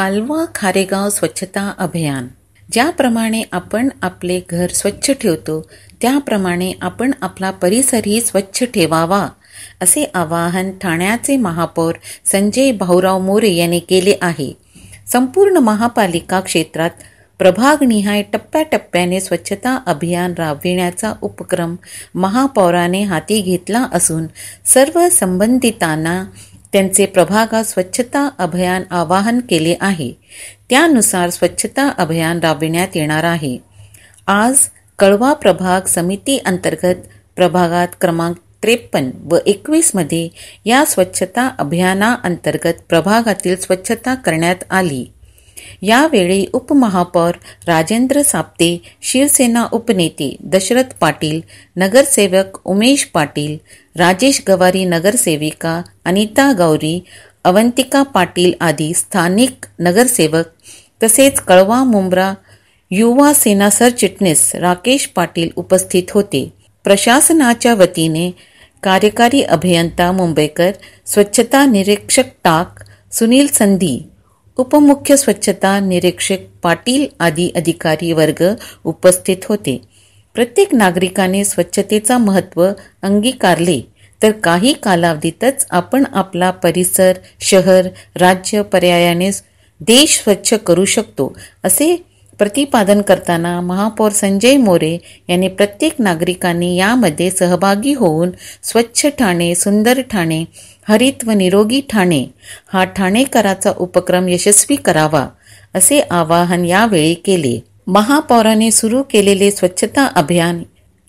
कालवा खारेगाव स्वच्छता अभियान ज्याप्रमाणे आपण आपले घर स्वच्छ ठेवतो त्याप्रमाणे आपण आपला परिसरही स्वच्छ ठेवावा असे आवाहन ठाण्याचे महापौर संजय भाऊराव मोरे यांनी केले आहे संपूर्ण महापालिका क्षेत्रात प्रभागनिहाय टप्प्याटप्प्याने स्वच्छता अभियान राबविण्याचा उपक्रम महापौराने हाती घेतला असून सर्व संबंधितांना त्यांचे प्रभागात स्वच्छता अभियान आवाहन केले आहे त्यानुसार स्वच्छता अभियान राबविण्यात येणार आहे आज कळवा प्रभाग समिती अंतर्गत प्रभागात क्रमांक त्रेपन्न व एकवीसमध्ये या स्वच्छता अभियाना अंतर्गत प्रभागातील स्वच्छता करण्यात आली यावेळी उपमहापौर राजेंद्र साप्ते शिवसेना उपनेते दशरथ पाटील नगरसेवक उमेश पाटील राजेश गवारी नगरसेविका अनिता गौरी अवंतिका पाटील आदी स्थानिक नगरसेवक तसेच कळवा मुंब्रा युवा सेना सरचिटणीस राकेश पाटील उपस्थित होते प्रशासनाच्या वतीने कार्यकारी अभियंता मुंबईकर स्वच्छता निरीक्षक टाक सुनील संधी उपमुख्य स्वच्छता निरीक्षक पाटील आदी अधिकारी वर्ग उपस्थित होते प्रत्येक नागरिकाने स्वच्छतेचा महत्त्व अंगीकारले तर काही कालावधीतच आपण आपला परिसर शहर राज्य पर्यायाने देश स्वच्छ करू शकतो असे प्रतिपादन करताना महापौर संजय मोरे यांनी प्रत्येक नागरिकांनी यामध्ये सहभागी होऊन स्वच्छ ठाणे सुंदर ठाणे हरित व निरोगी ठाणे हा ठाणेकराचा उपक्रम यशस्वी करावा असे आवाहन यावेळी केले महापौराने सुरू केलेले स्वच्छता अभियान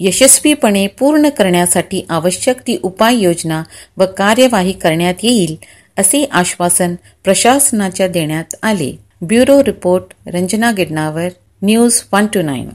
यशस्वीपणे पूर्ण करण्यासाठी आवश्यक ती उपाययोजना व कार्यवाही करण्यात येईल असे आश्वासन प्रशासनाच्या देण्यात आले bureau report Ranjana Gidnawar news one two nine